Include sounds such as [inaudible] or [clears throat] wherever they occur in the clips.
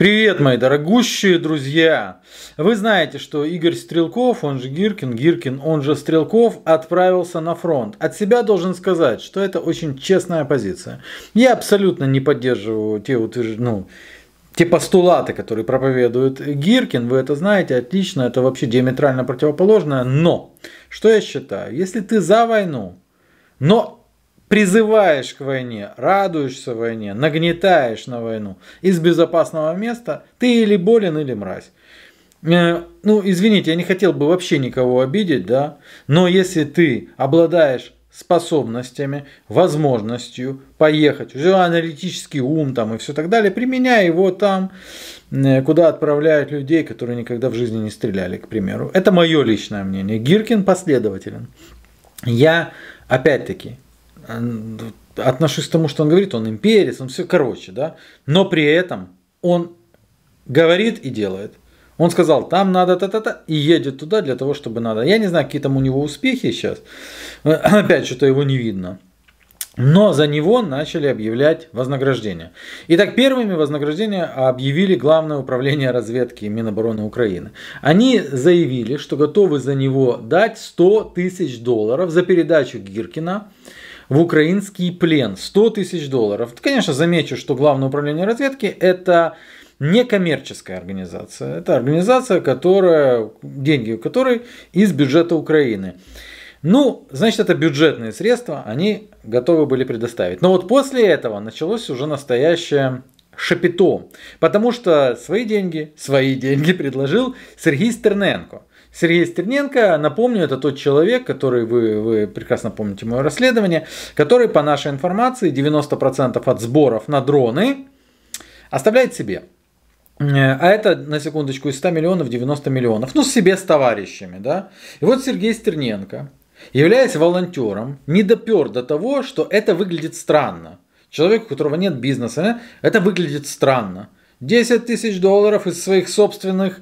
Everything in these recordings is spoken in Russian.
Привет, мои дорогущие друзья! Вы знаете, что Игорь Стрелков, он же Гиркин, Гиркин, он же Стрелков, отправился на фронт. От себя должен сказать, что это очень честная позиция. Я абсолютно не поддерживаю те утверждения, ну, те постулаты, которые проповедует Гиркин, вы это знаете отлично, это вообще диаметрально противоположное, но что я считаю, если ты за войну, но призываешь к войне, радуешься войне, нагнетаешь на войну из безопасного места, ты или болен, или мразь. Э, ну, извините, я не хотел бы вообще никого обидеть, да, но если ты обладаешь способностями, возможностью поехать, уже аналитический ум там и все так далее, применяй его там, э, куда отправляют людей, которые никогда в жизни не стреляли, к примеру. Это мое личное мнение. Гиркин последователен. Я, опять-таки, отношусь к тому, что он говорит, он имперец, он все, короче, да, но при этом он говорит и делает. Он сказал, там надо та-та-та, и едет туда для того, чтобы надо. Я не знаю, какие там у него успехи сейчас. Э, [clears throat] опять что-то его не видно. Но за него начали объявлять вознаграждение. Итак, первыми вознаграждения объявили Главное управление разведки Минобороны Украины. Они заявили, что готовы за него дать 100 тысяч долларов за передачу Гиркина в украинский плен. 100 тысяч долларов. Конечно, замечу, что Главное управление разведки это некоммерческая организация. Это организация, которая, деньги которой из бюджета Украины. Ну, значит, это бюджетные средства, они готовы были предоставить. Но вот после этого началось уже настоящее шапито, потому что свои деньги, свои [laughs] деньги предложил Сергей Стерненко. Сергей Стерненко, напомню, это тот человек, который, вы, вы прекрасно помните мое расследование, который, по нашей информации, 90% от сборов на дроны оставляет себе. Э, а это, на секундочку, из 100 миллионов 90 миллионов. Ну, себе с товарищами, да. И вот Сергей Стерненко, являясь волонтером, не допер до того, что это выглядит странно. Человек, у которого нет бизнеса, э, это выглядит странно. 10 тысяч долларов из своих собственных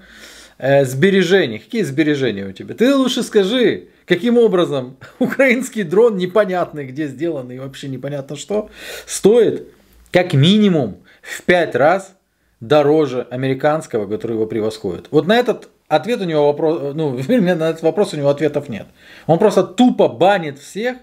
э, сбережений. Какие сбережения у тебя? Ты лучше скажи, каким образом [laughs] украинский дрон, непонятный где сделан и вообще непонятно что, стоит как минимум в 5 раз дороже американского, который его превосходит. Вот на этот ответ у него вопрос, ну, [laughs] на этот вопрос у него ответов нет. Он просто тупо банит всех,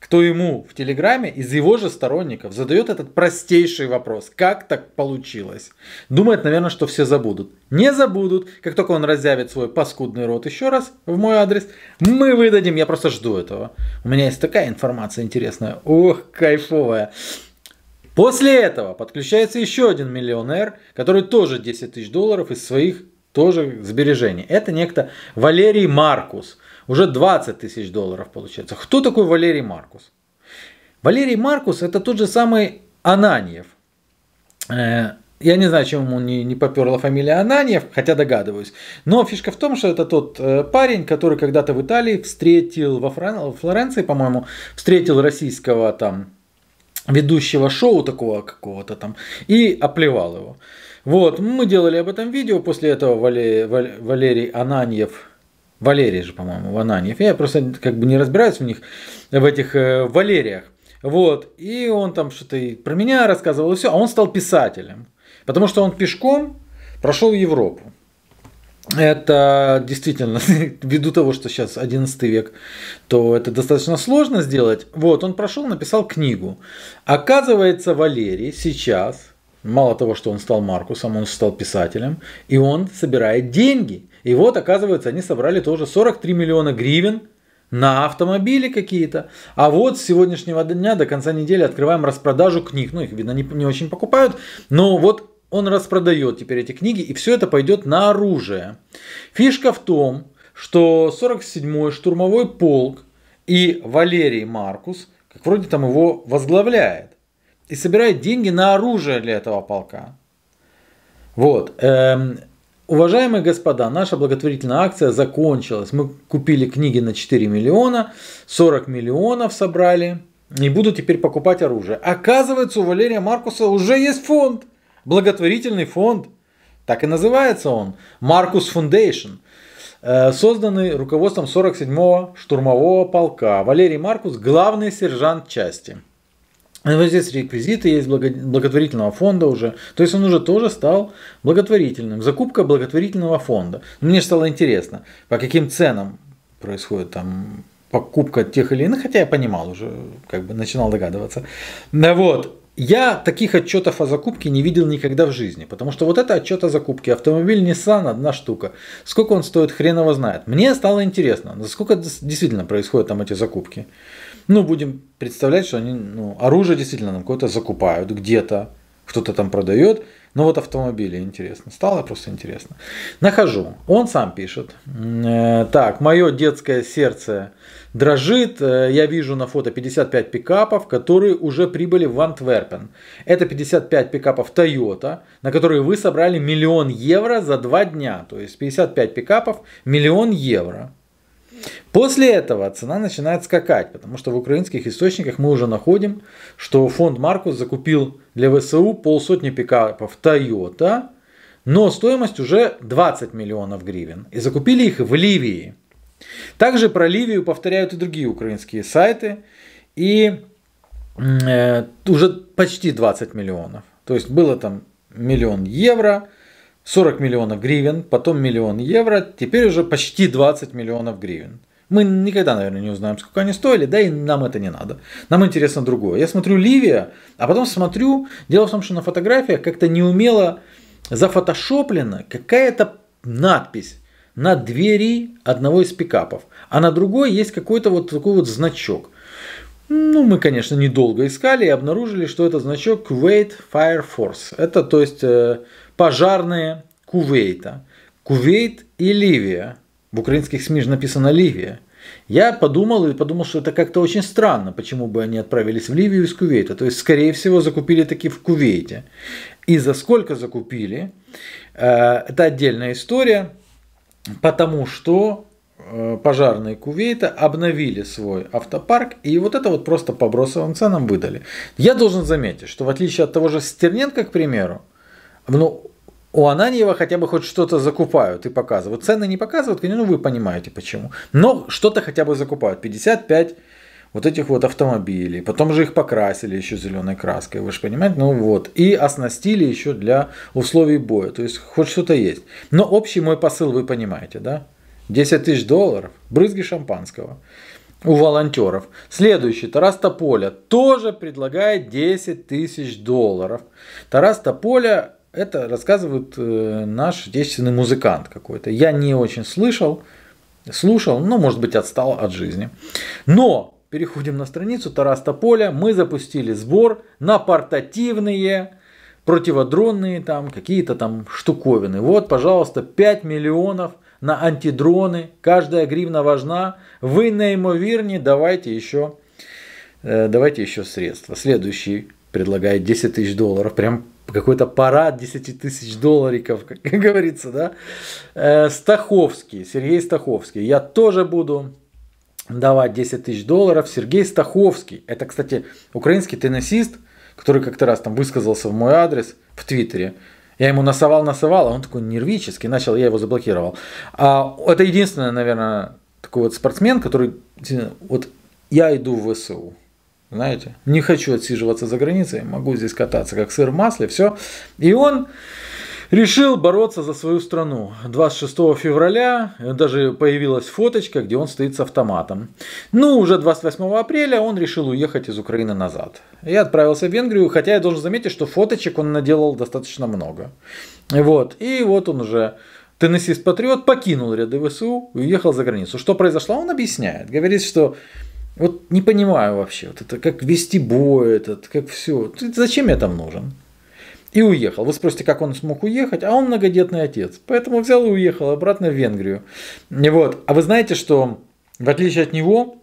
кто ему в Телеграме из его же сторонников задает этот простейший вопрос. Как так получилось? Думает, наверное, что все забудут. Не забудут. Как только он разъявит свой паскудный рот еще раз в мой адрес, мы выдадим. Я просто жду этого. У меня есть такая информация интересная. Ох, кайфовая. После этого подключается еще один миллионер, который тоже 10 тысяч долларов из своих тоже сбережение. Это некто Валерий Маркус. Уже 20 тысяч долларов получается. Кто такой Валерий Маркус? Валерий Маркус это тот же самый Ананьев. Э, я не знаю, чем ему не, не поперла фамилия Ананьев, хотя догадываюсь. Но фишка в том, что это тот э, парень, который когда-то в Италии встретил, во Фран... Флоренции, по-моему, встретил российского там ведущего шоу такого какого-то там и оплевал его. Вот, мы делали об этом видео, после этого Валерий, Валерий Ананьев, Валерий же, по-моему, Ананьев, я просто как бы не разбираюсь в них, в этих э, Валериях, вот, и он там что-то про меня рассказывал, и все, а он стал писателем, потому что он пешком прошел Европу. Это действительно, [laughs] ввиду того, что сейчас 11 век, то это достаточно сложно сделать. Вот, он прошел, написал книгу. Оказывается, Валерий сейчас Мало того, что он стал Маркусом, он стал писателем, и он собирает деньги. И вот, оказывается, они собрали тоже 43 миллиона гривен на автомобили какие-то. А вот с сегодняшнего дня до конца недели открываем распродажу книг. Ну, их, видно, не, не очень покупают, но вот он распродает теперь эти книги, и все это пойдет на оружие. Фишка в том, что 47-й штурмовой полк и Валерий Маркус, как вроде там его возглавляет, и собирает деньги на оружие для этого полка. Вот. Эм, уважаемые господа, наша благотворительная акция закончилась. Мы купили книги на 4 миллиона, 40 миллионов собрали и буду теперь покупать оружие. Оказывается, у Валерия Маркуса уже есть фонд, благотворительный фонд. Так и называется он, Маркус Foundation, э, созданный руководством 47-го штурмового полка. Валерий Маркус – главный сержант части – а вот здесь реквизиты есть благотворительного фонда уже. То есть он уже тоже стал благотворительным. Закупка благотворительного фонда. мне стало интересно, по каким ценам происходит там покупка тех или иных, хотя я понимал уже, как бы начинал догадываться. Да вот, я таких отчетов о закупке не видел никогда в жизни, потому что вот это отчет о закупке. Автомобиль Nissan одна штука. Сколько он стоит, хрен его знает. Мне стало интересно, насколько действительно происходят там эти закупки. Ну, будем представлять, что они, ну, оружие действительно нам какое-то закупают где-то, кто-то там продает – ну вот автомобили, интересно. Стало просто интересно. Нахожу. Он сам пишет. Э, так, мое детское сердце дрожит. Э, я вижу на фото 55 пикапов, которые уже прибыли в Антверпен. Это 55 пикапов Toyota, на которые вы собрали миллион евро за два дня. То есть 55 пикапов, миллион евро. После этого цена начинает скакать, потому что в украинских источниках мы уже находим, что фонд Маркус закупил для ВСУ полсотни пикапов Toyota, но стоимость уже 20 миллионов гривен. И закупили их в Ливии. Также про Ливию повторяют и другие украинские сайты. И э, уже почти 20 миллионов. То есть было там миллион евро, 40 миллионов гривен, потом миллион евро, теперь уже почти 20 миллионов гривен. Мы никогда, наверное, не узнаем, сколько они стоили, да и нам это не надо. Нам интересно другое. Я смотрю Ливия, а потом смотрю, дело в том, что на фотографиях как-то неумело зафотошоплена какая-то надпись на двери одного из пикапов, а на другой есть какой-то вот такой вот значок. Ну, мы, конечно, недолго искали и обнаружили, что это значок Kuwait Fire Force. Это, то есть, э, пожарные Кувейта. Кувейт и Ливия. В украинских СМИ же написано Ливия. Я подумал и подумал, что это как-то очень странно, почему бы они отправились в Ливию из Кувейта. То есть, скорее всего, закупили таки в Кувейте. И за сколько закупили, э, это отдельная история, потому что э, пожарные Кувейта обновили свой автопарк, и вот это вот просто по бросовым ценам выдали. Я должен заметить, что в отличие от того же Стерненко, к примеру, ну, у Ананьева хотя бы хоть что-то закупают и показывают. Цены не показывают, ну вы понимаете почему. Но что-то хотя бы закупают. 55 вот этих вот автомобилей. Потом же их покрасили еще зеленой краской, вы же понимаете? Ну вот. И оснастили еще для условий боя. То есть хоть что-то есть. Но общий мой посыл вы понимаете, да? 10 тысяч долларов, брызги шампанского у волонтеров. Следующий, Тарас Тополя, тоже предлагает 10 тысяч долларов. Тарас Тополя это рассказывает э, наш действенный музыкант какой-то. Я не очень слышал, слушал, но, может быть, отстал от жизни. Но переходим на страницу Тарас Тополя. Мы запустили сбор на портативные противодронные там какие-то там штуковины. Вот, пожалуйста, 5 миллионов на антидроны. Каждая гривна важна. Вы наимовірні, давайте еще, э, давайте еще средства. Следующий предлагает 10 тысяч долларов. Прям какой-то парад 10 тысяч доллариков, как [laughs] говорится, да. Э, Стаховский, Сергей Стаховский. Я тоже буду давать 10 тысяч долларов. Сергей Стаховский. Это, кстати, украинский теннисист, который как-то раз там высказался в мой адрес в Твиттере. Я ему насовал, насовал, а он такой нервический начал, я его заблокировал. А, это единственный, наверное, такой вот спортсмен, который... Вот я иду в ВСУ. Знаете, не хочу отсиживаться за границей, могу здесь кататься как сыр в масле, все. И он решил бороться за свою страну. 26 февраля даже появилась фоточка, где он стоит с автоматом. Ну, уже 28 апреля он решил уехать из Украины назад. и отправился в Венгрию, хотя я должен заметить, что фоточек он наделал достаточно много. Вот, и вот он уже теннисист-патриот покинул ряды ВСУ и уехал за границу. Что произошло, он объясняет. Говорит, что вот не понимаю вообще, вот это как вести бой этот, как все. Зачем я там нужен? И уехал. Вы спросите, как он смог уехать, а он многодетный отец. Поэтому взял и уехал обратно в Венгрию. И Вот. А вы знаете, что в отличие от него,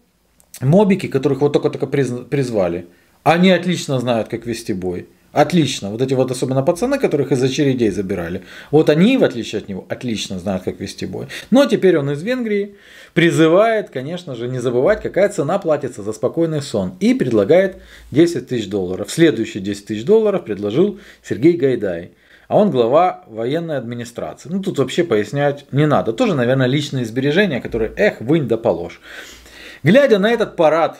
мобики, которых вот только-только призвали, они отлично знают, как вести бой. Отлично. Вот эти вот особенно пацаны, которых из очередей забирали. Вот они, в отличие от него, отлично знают, как вести бой. Но теперь он из Венгрии призывает, конечно же, не забывать, какая цена платится за спокойный сон. И предлагает 10 тысяч долларов. Следующие 10 тысяч долларов предложил Сергей Гайдай а он глава военной администрации. Ну, тут вообще пояснять не надо. Тоже, наверное, личные сбережения, которые, эх, вынь да положь. Глядя на этот парад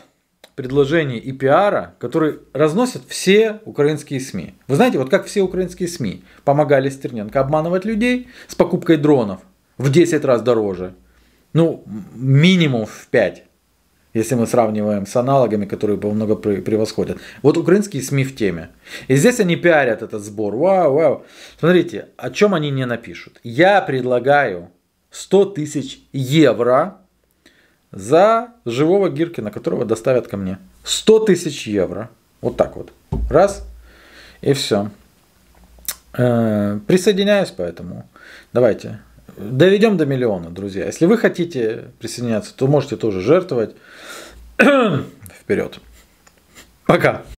предложений и пиара, которые разносят все украинские СМИ. Вы знаете, вот как все украинские СМИ помогали Стерненко обманывать людей с покупкой дронов в 10 раз дороже. Ну, минимум в 5 если мы сравниваем с аналогами, которые много превосходят. Вот украинские СМИ в теме. И здесь они пиарят этот сбор. Вау, вау. Смотрите, о чем они не напишут. Я предлагаю 100 тысяч евро за живого Гиркина, которого доставят ко мне. 100 тысяч евро. Вот так вот. Раз. И все. Э, присоединяюсь поэтому. Давайте. Доведем до миллиона, друзья. Если вы хотите присоединяться, то можете тоже жертвовать. [clears throat] Вперед. Пока.